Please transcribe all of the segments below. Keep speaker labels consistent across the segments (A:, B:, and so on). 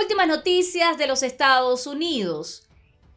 A: Últimas noticias de los Estados Unidos.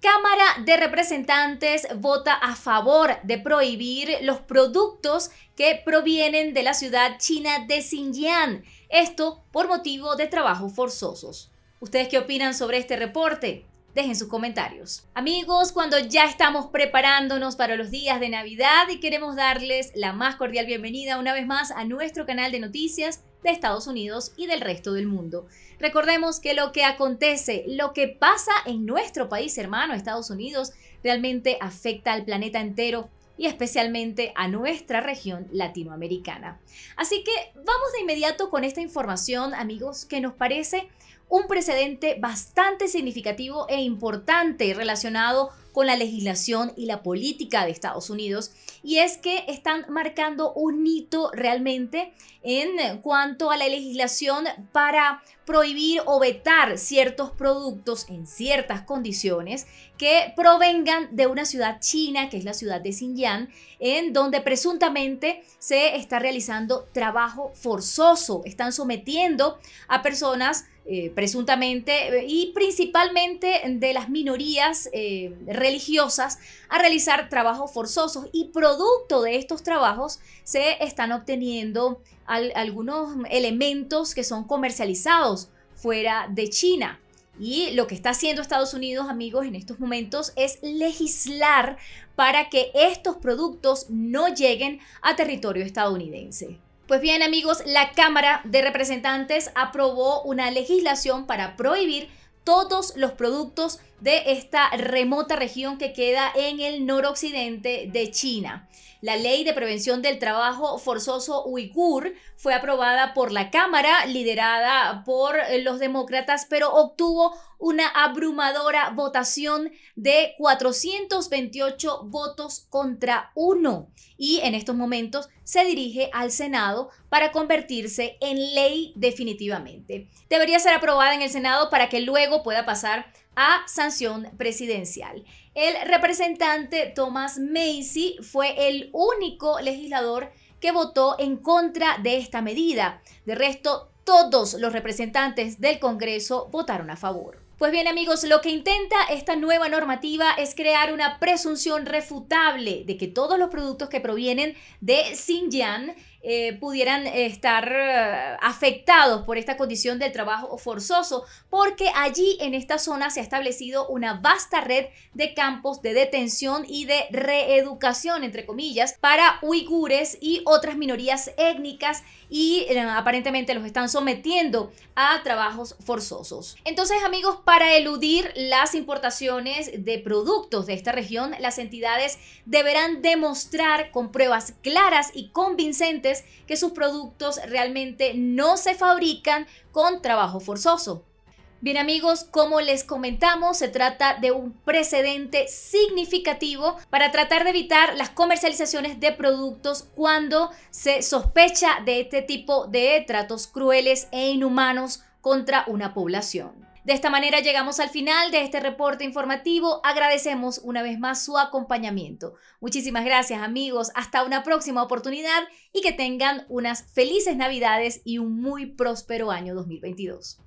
A: Cámara de Representantes vota a favor de prohibir los productos que provienen de la ciudad china de Xinjiang, esto por motivo de trabajos forzosos. ¿Ustedes qué opinan sobre este reporte? Dejen sus comentarios. Amigos, cuando ya estamos preparándonos para los días de Navidad y queremos darles la más cordial bienvenida una vez más a nuestro canal de noticias, de Estados Unidos y del resto del mundo. Recordemos que lo que acontece, lo que pasa en nuestro país hermano, Estados Unidos, realmente afecta al planeta entero y especialmente a nuestra región latinoamericana. Así que vamos de inmediato con esta información, amigos, que nos parece un precedente bastante significativo e importante relacionado con la legislación y la política de Estados Unidos y es que están marcando un hito realmente en cuanto a la legislación para prohibir o vetar ciertos productos en ciertas condiciones que provengan de una ciudad china, que es la ciudad de Xinjiang, en donde presuntamente se está realizando trabajo forzoso, están sometiendo a personas eh, presuntamente, eh, y principalmente de las minorías eh, religiosas, a realizar trabajos forzosos. Y producto de estos trabajos se están obteniendo algunos elementos que son comercializados fuera de China. Y lo que está haciendo Estados Unidos, amigos, en estos momentos es legislar para que estos productos no lleguen a territorio estadounidense. Pues bien amigos, la Cámara de Representantes aprobó una legislación para prohibir todos los productos de esta remota región que queda en el noroccidente de China. La ley de prevención del trabajo forzoso uigur fue aprobada por la Cámara, liderada por los demócratas, pero obtuvo una abrumadora votación de 428 votos contra uno. Y en estos momentos se dirige al Senado para convertirse en ley definitivamente. Debería ser aprobada en el Senado para que luego pueda pasar a sanción presidencial. El representante Thomas Macy fue el único legislador que votó en contra de esta medida. De resto, todos los representantes del Congreso votaron a favor. Pues bien amigos, lo que intenta esta nueva normativa es crear una presunción refutable de que todos los productos que provienen de Xinjiang eh, pudieran estar eh, afectados por esta condición del trabajo forzoso, porque allí en esta zona se ha establecido una vasta red de campos de detención y de reeducación, entre comillas, para uigures y otras minorías étnicas y eh, aparentemente los están sometiendo a trabajos forzosos. Entonces, amigos, para eludir las importaciones de productos de esta región, las entidades deberán demostrar con pruebas claras y convincentes que sus productos realmente no se fabrican con trabajo forzoso. Bien amigos, como les comentamos, se trata de un precedente significativo para tratar de evitar las comercializaciones de productos cuando se sospecha de este tipo de tratos crueles e inhumanos contra una población. De esta manera llegamos al final de este reporte informativo. Agradecemos una vez más su acompañamiento. Muchísimas gracias amigos, hasta una próxima oportunidad y que tengan unas felices navidades y un muy próspero año 2022.